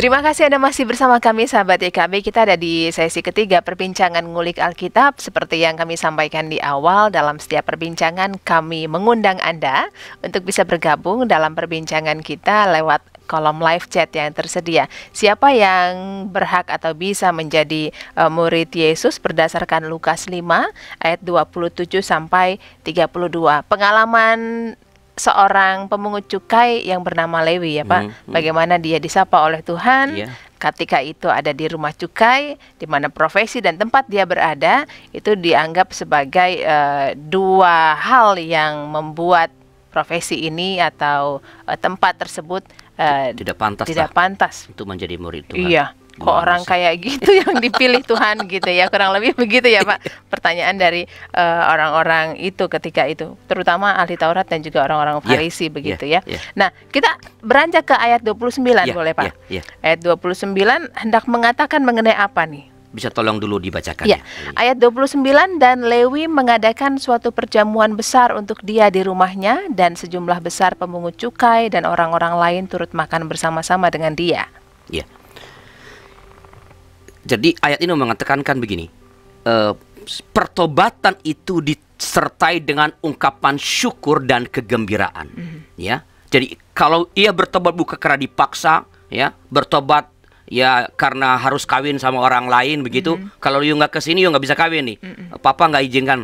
Terima kasih Anda masih bersama kami sahabat YKB. E kita ada di sesi ketiga perbincangan ngulik Alkitab. Seperti yang kami sampaikan di awal, dalam setiap perbincangan kami mengundang Anda untuk bisa bergabung dalam perbincangan kita lewat kolom live chat yang tersedia. Siapa yang berhak atau bisa menjadi e, murid Yesus berdasarkan Lukas 5 ayat 27 sampai 32. Pengalaman seorang pemungut cukai yang bernama Lewi ya Pak. Mm -hmm. Bagaimana dia disapa oleh Tuhan yeah. ketika itu ada di rumah cukai di mana profesi dan tempat dia berada itu dianggap sebagai uh, dua hal yang membuat profesi ini atau uh, tempat tersebut uh, tidak pantas tidak pantas untuk menjadi murid Tuhan. Iya kok iya, orang kayak gitu yang dipilih Tuhan gitu ya kurang lebih begitu ya Pak pertanyaan dari eh, orang-orang uh, itu ketika itu terutama ahli Taurat dan juga orang-orang iya, Farisi yeah, begitu yeah, ya yeah. nah kita beranjak ke ayat 29 yeah, iya, boleh Pak yeah, yeah. ayat 29 hendak mengatakan mengenai apa nih bisa tolong dulu dibacakan ya. ya. Ayat 29 dan Lewi mengadakan suatu perjamuan besar untuk dia di rumahnya dan sejumlah besar pemungut cukai dan orang-orang lain turut makan bersama-sama dengan dia. Ya, jadi ayat ini memang mengetekankan begini. Uh, pertobatan itu disertai dengan ungkapan syukur dan kegembiraan. Mm -hmm. Ya. Jadi kalau ia bertobat bukan karena dipaksa, ya, bertobat ya karena harus kawin sama orang lain begitu. Mm -hmm. Kalau you nggak kesini, you nggak bisa kawin nih. Mm -hmm. Papa nggak izinkan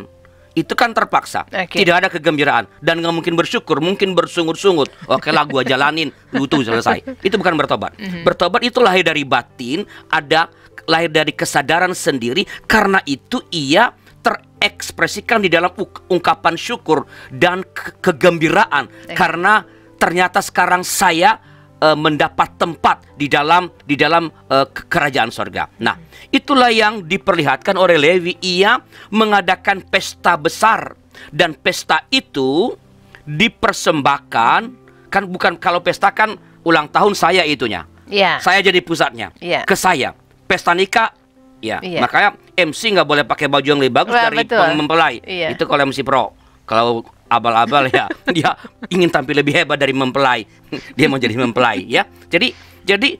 itu kan terpaksa okay. tidak ada kegembiraan dan nggak mungkin bersyukur mungkin bersungut-sungut oke lah gua jalanin butuh selesai itu bukan bertobat mm -hmm. bertobat itu lahir dari batin ada lahir dari kesadaran sendiri karena itu ia terekspresikan di dalam ungkapan syukur dan ke kegembiraan eh. karena ternyata sekarang saya e, mendapat tempat di dalam di dalam e, kerajaan sorga. Nah, itulah yang diperlihatkan oleh Lewi. Ia mengadakan pesta besar dan pesta itu dipersembahkan kan bukan kalau pesta kan ulang tahun saya itunya. Yeah. Saya jadi pusatnya. Yeah. Ke saya pesta nikah ya iya. makanya MC nggak boleh pakai baju yang lebih bagus nah, dari betul. mempelai iya. itu kalau MC pro kalau abal-abal ya dia ingin tampil lebih hebat dari mempelai dia mau jadi mempelai ya jadi jadi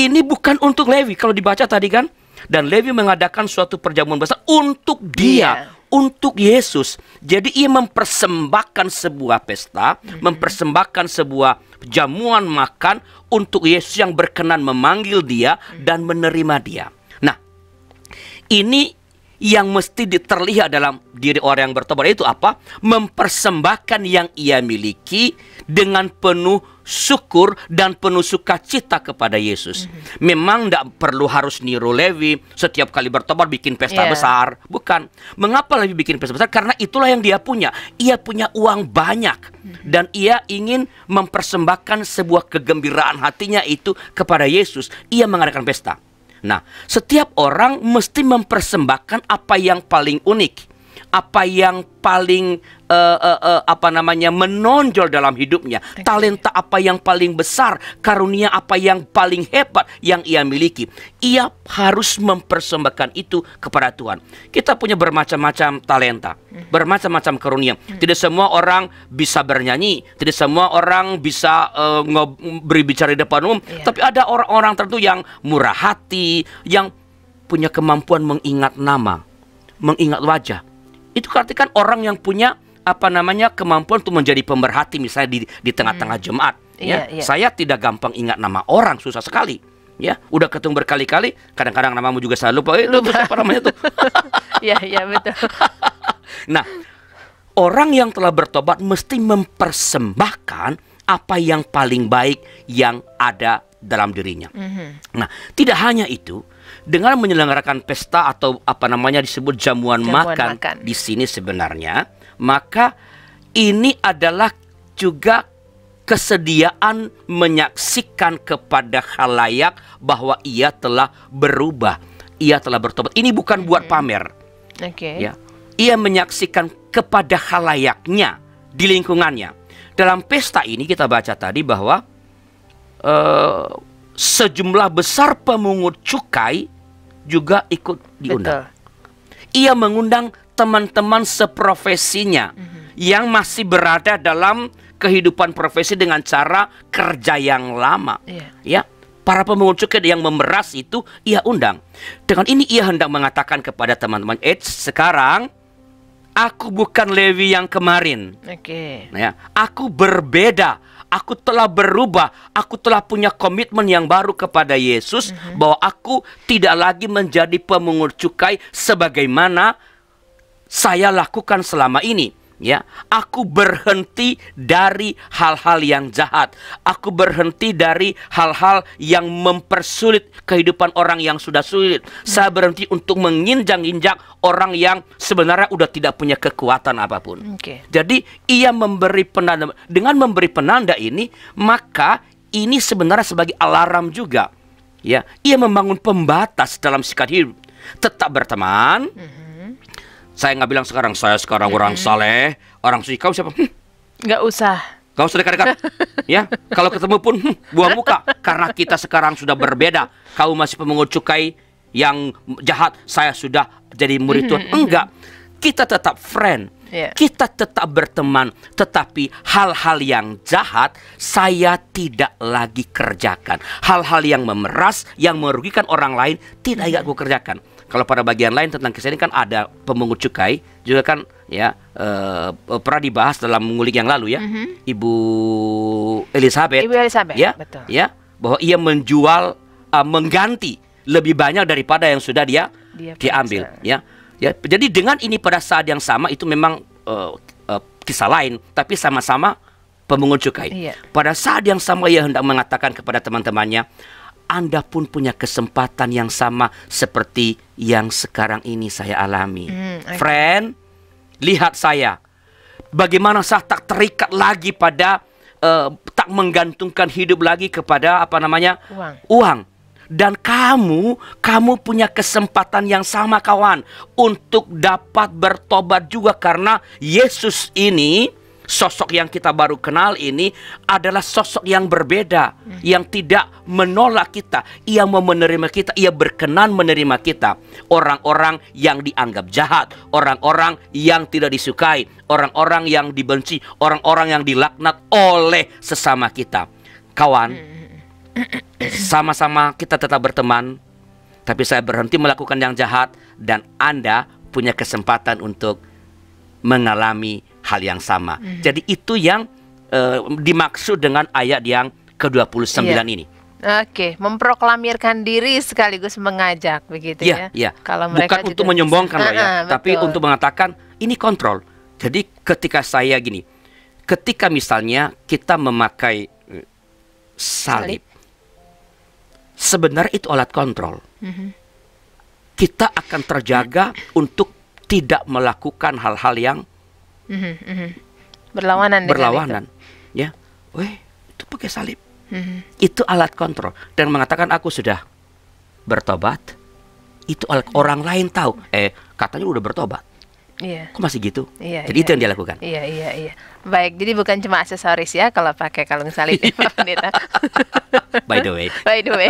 ini bukan untuk Levi kalau dibaca tadi kan dan Levi mengadakan suatu perjamuan besar untuk dia yeah untuk Yesus. Jadi ia mempersembahkan sebuah pesta, hmm. mempersembahkan sebuah jamuan makan untuk Yesus yang berkenan memanggil dia mm-hmm. dan menerima dia. Nah, ini yang mesti terlihat dalam diri orang yang bertobat itu apa? Mempersembahkan yang ia miliki dengan penuh syukur dan penuh sukacita kepada Yesus. Mm -hmm. Memang tidak perlu harus niru Levi setiap kali bertobat bikin pesta yeah. besar, bukan. Mengapa Levi bikin pesta besar? Karena itulah yang dia punya. Ia punya uang banyak mm -hmm. dan ia ingin mempersembahkan sebuah kegembiraan hatinya itu kepada Yesus. Ia mengadakan pesta. Nah, setiap orang mesti mempersembahkan apa yang paling unik apa yang paling uh, uh, uh, apa namanya menonjol dalam hidupnya, talenta apa yang paling besar, karunia apa yang paling hebat yang ia miliki. Ia harus mempersembahkan itu kepada Tuhan. Kita punya bermacam-macam talenta, hmm. bermacam-macam karunia. Hmm. Tidak semua orang bisa bernyanyi, tidak semua orang bisa uh, berbicara di depan umum, yeah. tapi ada orang-orang tertentu yang murah hati, yang punya kemampuan mengingat nama, mengingat wajah itu artikan orang yang punya apa namanya kemampuan untuk menjadi pemberhati misalnya di di tengah-tengah hmm. jemaat ya. Iya, iya. Saya tidak gampang ingat nama orang, susah sekali. Ya, udah ketemu berkali-kali, kadang-kadang namamu juga saya lupa. Eh, lu siapa namanya tuh? ya ya betul. nah, orang yang telah bertobat mesti mempersembahkan apa yang paling baik yang ada dalam dirinya. Mm -hmm. Nah, tidak hanya itu, dengan menyelenggarakan pesta atau apa namanya disebut jamuan, jamuan makan, makan di sini sebenarnya maka ini adalah juga kesediaan menyaksikan kepada khalayak bahwa ia telah berubah, ia telah bertobat. Ini bukan buat pamer. Okay. Ya. Ia menyaksikan kepada khalayaknya di lingkungannya. Dalam pesta ini kita baca tadi bahwa uh, sejumlah besar pemungut cukai juga ikut diundang. Ia mengundang teman-teman seprofesinya mm -hmm. yang masih berada dalam kehidupan profesi dengan cara kerja yang lama. Yeah. Ya, para pemungut cukai yang memeras itu ia undang. Dengan ini ia hendak mengatakan kepada teman-teman, "Eh, sekarang aku bukan Levi yang kemarin. Oke. Okay. Nah ya, aku berbeda aku telah berubah, aku telah punya komitmen yang baru kepada Yesus mm -hmm. bahwa aku tidak lagi menjadi pemungut cukai sebagaimana saya lakukan selama ini ya aku berhenti dari hal-hal yang jahat aku berhenti dari hal-hal yang mempersulit kehidupan orang yang sudah sulit saya berhenti untuk menginjak-injak orang yang sebenarnya udah tidak punya kekuatan apapun okay. jadi ia memberi penanda dengan memberi penanda ini maka ini sebenarnya sebagai alarm juga ya ia membangun pembatas dalam sikap hidup tetap berteman mm -hmm saya nggak bilang sekarang, saya sekarang hmm. orang saleh, orang suci. Kau siapa? Hm. Nggak usah. Kau sudah dekat-dekat. ya, kalau ketemu pun hm, buang muka. Karena kita sekarang sudah berbeda. Kau masih pemungut cukai yang jahat. Saya sudah jadi murid Tuhan. Enggak. Kita tetap friend. Yeah. Kita tetap berteman, tetapi hal-hal yang jahat saya tidak lagi kerjakan. Hal-hal yang memeras, yang merugikan orang lain tidak mm -hmm. aku kerjakan. Kalau pada bagian lain tentang kisah ini kan ada pemungut cukai juga kan ya uh, pernah dibahas dalam ngulik yang lalu ya. Mm -hmm. Ibu Elizabeth. Ibu Elizabeth. Ya. Betul. Ya, bahwa ia menjual uh, mengganti lebih banyak daripada yang sudah dia dia diambil ya. Ya, jadi dengan ini pada saat yang sama itu memang uh, uh, kisah lain tapi sama-sama pemungut cukai. Iya. Pada saat yang sama ia hendak mengatakan kepada teman-temannya, anda pun punya kesempatan yang sama seperti yang sekarang ini saya alami. Mm, okay. Friend, lihat saya. Bagaimana saya tak terikat lagi pada uh, tak menggantungkan hidup lagi kepada apa namanya? uang. uang. Dan kamu, kamu punya kesempatan yang sama kawan untuk dapat bertobat juga karena Yesus ini sosok yang kita baru kenal ini adalah sosok yang berbeda, yang tidak menolak kita, ia mau menerima kita, ia berkenan menerima kita. Orang-orang yang dianggap jahat, orang-orang yang tidak disukai, orang-orang yang dibenci, orang-orang yang dilaknat oleh sesama kita. Kawan, sama-sama kita tetap berteman, tapi saya berhenti melakukan yang jahat dan Anda punya kesempatan untuk mengalami hal yang sama. Mm Jadi itu yang uh, dimaksud dengan ayat yang ke-29 yeah. Iya. ini. Oke, okay. memproklamirkan diri sekaligus mengajak begitu iya, ya. ya. Yeah. Kalau mereka bukan untuk menyombongkan loh ya, ah, ah, betul. tapi untuk mengatakan ini kontrol. Jadi ketika saya gini, ketika misalnya kita memakai salib, eh, salib. sebenarnya itu alat kontrol. Mm -hmm. Kita akan terjaga untuk tidak melakukan hal-hal yang Mm-hmm, mm-hmm, Berlawanan. Berlawanan. Berlawanan. Ya, weh itu pakai salib. Mm-hmm. Itu alat kontrol dan mengatakan aku sudah bertobat. Itu mm-hmm. orang lain tahu. Eh katanya udah bertobat. Iya. Kok masih gitu? Iya, jadi yeah. itu yang dia lakukan. Iya, iya, iya. Baik, jadi bukan cuma aksesoris ya kalau pakai kalung salib ya, iya. Pak Pendeta. By the way. By the way.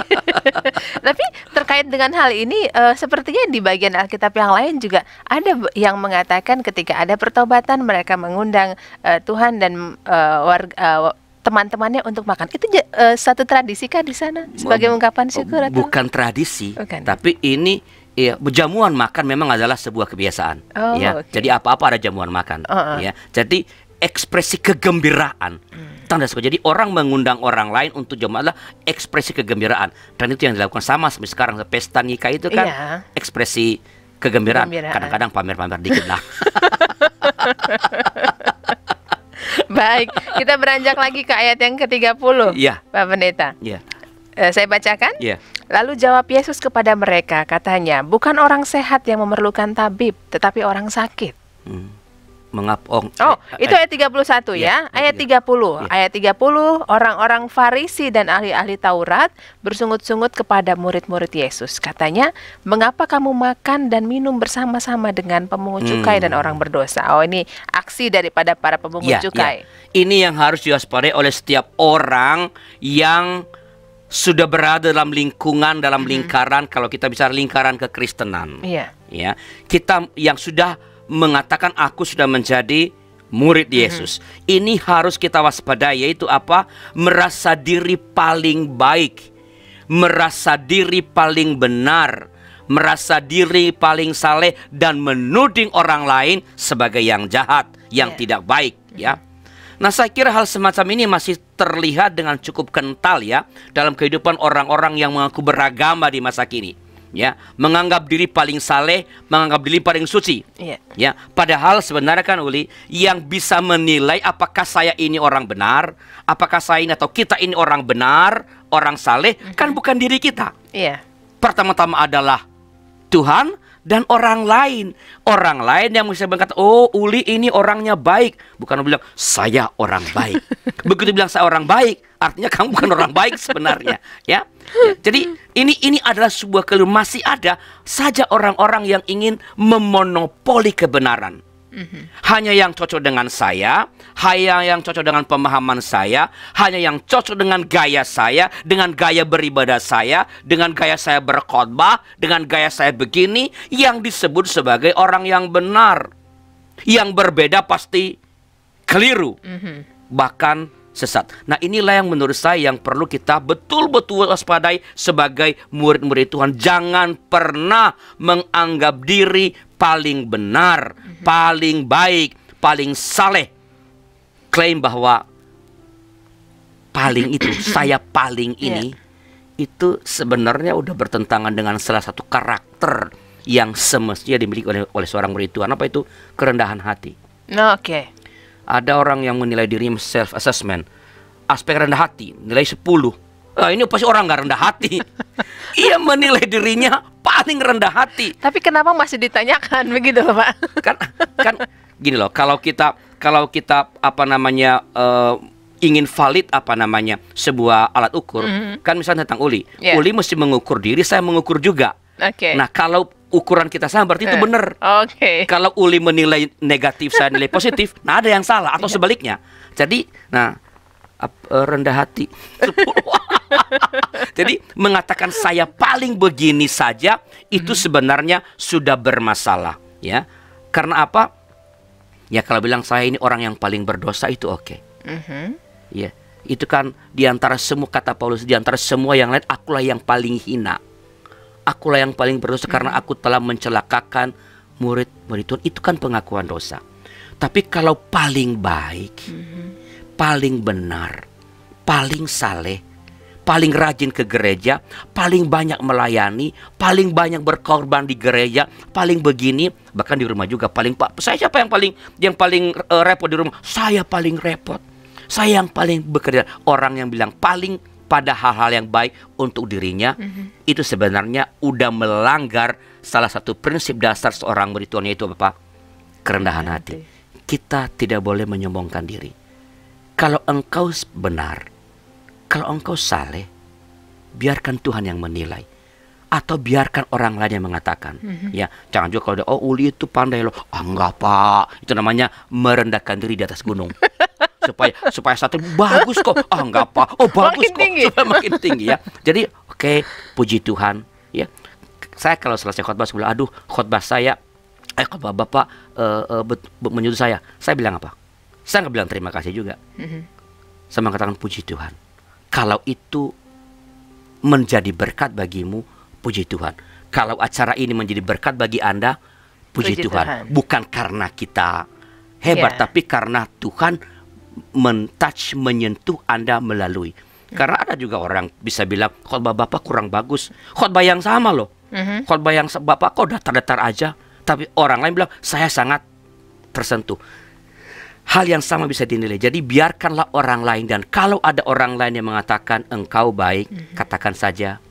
Tapi terkait dengan hal ini uh, sepertinya di bagian Alkitab yang lain juga ada yang mengatakan ketika ada pertobatan mereka mengundang uh, Tuhan dan uh, eh, warga uh, teman-temannya untuk makan. Itu uh, satu tradisi kan di sana sebagai ungkapan syukur atau? Bukan tradisi, Bukan. tapi ini Iya, jamuan makan memang adalah sebuah kebiasaan. Oh, ya, okay. jadi apa-apa ada jamuan makan. Uh -uh. Ya, jadi ekspresi kegembiraan. Hmm. Tanda suka. Jadi orang mengundang orang lain untuk jamuan adalah ekspresi kegembiraan. Dan itu yang dilakukan sama seperti sekarang pesta nikah itu kan yeah. ekspresi kegembiraan. Kadang-kadang pamer-pamer dikit lah. Baik, kita beranjak lagi ke ayat yang ke-30. Iya. Pak Pendeta. Iya. Uh, saya bacakan. Iya. Lalu jawab Yesus kepada mereka, katanya, bukan orang sehat yang memerlukan tabib, tetapi orang sakit. Hmm. Mengap oh, oh, eh, itu eh, ayat 31 ya. ya. Ayat 30. Ya. Ayat 30 iya. orang-orang Farisi dan ahli-ahli Taurat bersungut-sungut kepada murid-murid Yesus. Katanya, "Mengapa kamu makan dan minum bersama-sama dengan pemungut hmm. cukai hmm. dan orang berdosa?" Oh, ini aksi daripada para pemungut ya, cukai. Ya. Ini yang harus diwaspadai oleh setiap orang yang sudah berada dalam lingkungan dalam mm-hmm. lingkaran kalau kita bicara lingkaran kekristenan yeah. ya kita yang sudah mengatakan aku sudah menjadi murid mm-hmm. Yesus hmm. ini harus kita waspadai yaitu apa merasa diri paling baik merasa diri paling benar merasa diri paling saleh dan menuding orang lain sebagai yang jahat yang yeah. tidak baik hmm. ya mm-hmm. Nah, saya kira hal semacam ini masih terlihat dengan cukup kental ya dalam kehidupan orang-orang yang mengaku beragama di masa kini. Ya, menganggap diri paling saleh, menganggap diri paling suci. Yeah. Ya, padahal sebenarnya kan Uli yang bisa menilai apakah saya ini orang benar, apakah saya ini atau kita ini orang benar, orang saleh, mm -hmm. kan mhm. bukan diri kita. Yeah. Pertama-tama adalah Tuhan, dan orang lain. Orang lain yang bisa berkata, oh Uli ini orangnya baik. Bukan bilang, saya orang baik. Begitu bilang saya orang baik, artinya kamu bukan orang baik sebenarnya. ya. ya. Jadi ini ini adalah sebuah keliru. Masih ada saja orang-orang yang ingin memonopoli kebenaran. Hanya yang cocok dengan saya, hanya yang cocok dengan pemahaman saya, hanya yang cocok dengan gaya saya, dengan gaya beribadah saya, dengan gaya saya berkhotbah, dengan gaya saya begini, yang disebut sebagai orang yang benar. Yang berbeda pasti keliru, mhm. bahkan sesat. Nah inilah yang menurut saya yang perlu kita betul-betul waspadai sebagai murid-murid Tuhan. Jangan pernah menganggap diri paling benar, mhm. paling baik, paling saleh. Klaim bahwa paling itu, saya paling iya. ini, yeah. itu sebenarnya udah bertentangan dengan salah satu karakter yang semestinya dimiliki oleh, oleh seorang murid Tuhan. Apa itu? Kerendahan hati. Nah, oke. Okay. Ada orang yang menilai diri self assessment. Aspek rendah hati, nilai 10. Nah, ini pasti orang nggak rendah hati. Ia menilai dirinya paling rendah hati. Tapi kenapa masih ditanyakan begitu, loh, Pak? Kan kan gini loh, kalau kita kalau kita apa namanya uh, ingin valid apa namanya sebuah alat ukur, mm -hmm. kan misalnya tentang uli. Yeah. Uli mesti mengukur diri, saya mengukur juga. Okay. Nah, kalau ukuran kita sama berarti eh. itu benar. Oke. Okay. Kalau Uli menilai negatif saya nilai positif, nah ada yang salah atau sebaliknya. Jadi, nah eh, rendah hati. Jadi mengatakan saya paling begini saja itu hmm. sebenarnya sudah bermasalah, ya. Karena apa? Ya kalau bilang saya ini orang yang paling berdosa itu oke. Okay. Mm-hmm. Ya, itu kan diantara semua kata Paulus diantara semua yang lain akulah yang paling hina akulah yang paling berdosa karena mm-hmm. aku telah mencelakakan murid-murid Tuhan. Itu kan pengakuan dosa. Tapi kalau paling baik, mm-hmm. paling benar, paling saleh, paling rajin ke gereja, paling banyak melayani, paling banyak berkorban di gereja, paling begini, bahkan di rumah juga paling pak. Saya siapa yang paling yang paling uh, repot di rumah? Saya paling repot. Saya yang paling bekerja. Orang yang bilang paling pada hal-hal yang baik untuk dirinya, mm -hmm. itu sebenarnya udah melanggar salah satu prinsip dasar seorang murid Tuhan yaitu apa? Kerendahan hati. Kita tidak boleh menyombongkan diri. Kalau engkau benar, kalau engkau saleh, biarkan Tuhan yang menilai atau biarkan orang lain yang mengatakan. Mm -hmm. Ya, jangan juga kalau oh Uli itu pandai loh. Ah, enggak, Pak. Itu namanya merendahkan diri di atas gunung. supaya supaya satu bagus kok. Ah, oh, nggak apa. Oh, bagus makin kok. Tinggi. makin tinggi ya. Jadi, oke, okay, puji Tuhan ya. Saya kalau selesai khotbah sebelum "Aduh, khotbah saya eh khotbah Bapak uh, uh, menyuruh saya." Saya bilang apa? Saya nggak bilang terima kasih juga. Mm-hmm. Saya mengatakan puji Tuhan. Kalau itu menjadi berkat bagimu, puji Tuhan. Kalau acara ini menjadi berkat bagi Anda, puji, puji Tuhan. Tuhan. Bukan karena kita hebat, yeah. tapi karena Tuhan mentouch, menyentuh Anda melalui. Karena ada juga orang bisa bilang khotbah Bapak kurang bagus. Khotbah yang sama loh. Mm-hmm. Khotbah yang Bapak kok datar-datar aja. Tapi orang lain bilang saya sangat tersentuh. Hal yang sama bisa dinilai. Jadi biarkanlah orang lain dan kalau ada orang lain yang mengatakan engkau baik, mhm. katakan saja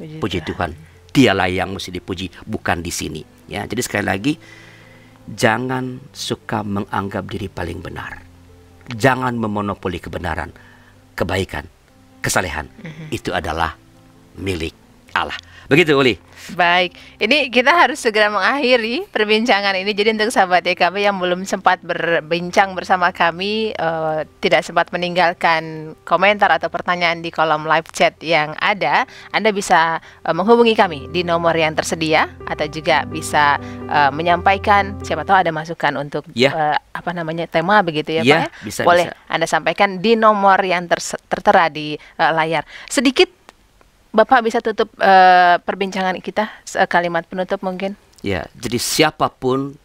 puji, Tuhan. Tuhan. Dialah yang mesti dipuji, bukan di sini. Ya, jadi sekali lagi jangan suka menganggap diri paling benar jangan memonopoli kebenaran, kebaikan, kesalehan. Mm -hmm. Itu adalah milik Allah. Begitu Uli. Baik, ini kita harus segera mengakhiri perbincangan ini. Jadi untuk sahabat EKB yang belum sempat berbincang bersama kami, uh, tidak sempat meninggalkan komentar atau pertanyaan di kolom live chat yang ada, Anda bisa uh, menghubungi kami di nomor yang tersedia atau juga bisa uh, menyampaikan siapa tahu ada masukan untuk yeah. Ya. uh, apa namanya tema begitu ya, ya Pak. Ya? Bisa, Boleh bisa. Anda sampaikan di nomor yang ter tertera di uh, layar. Sedikit Bapak bisa tutup uh, perbincangan kita eh, kalimat penutup mungkin. Ya, jadi siapapun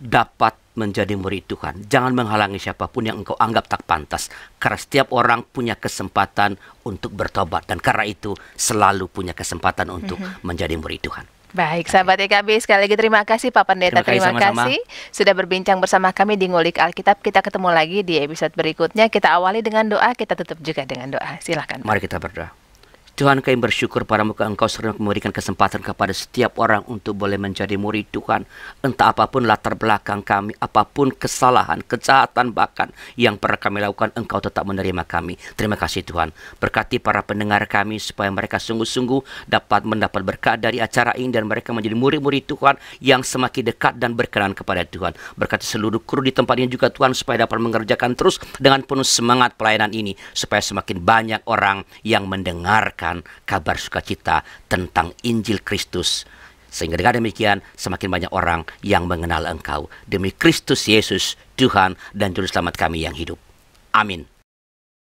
dapat menjadi murid Tuhan. Jangan menghalangi siapapun yang engkau anggap tak pantas. Karena setiap orang punya kesempatan untuk bertobat dan karena itu selalu punya kesempatan untuk mm -hmm. menjadi murid Tuhan. Baik, sahabat EKB, sekali lagi terima kasih Pak Pendeta, terima, terima kasih, kasih sudah berbincang bersama kami di Ngulik Alkitab. Kita ketemu lagi di episode berikutnya. Kita awali dengan doa, kita tutup juga dengan doa. Silahkan. Mari kita berdoa. Tuhan kami bersyukur para muka engkau sering memberikan kesempatan kepada setiap orang untuk boleh menjadi murid Tuhan. Entah apapun latar belakang kami, apapun kesalahan, kejahatan bahkan yang pernah kami lakukan, engkau tetap menerima kami. Terima kasih Tuhan. Berkati para pendengar kami supaya mereka sungguh-sungguh dapat mendapat berkat dari acara ini dan mereka menjadi murid-murid Tuhan yang semakin dekat dan berkenan kepada Tuhan. Berkati seluruh kru di tempat ini juga Tuhan supaya dapat mengerjakan terus dengan penuh semangat pelayanan ini supaya semakin banyak orang yang mendengarkan menyampaikan kabar sukacita tentang Injil Kristus. Sehingga dengan demikian semakin banyak orang yang mengenal engkau. Demi Kristus Yesus, Tuhan dan Juru Selamat kami yang hidup. Amin.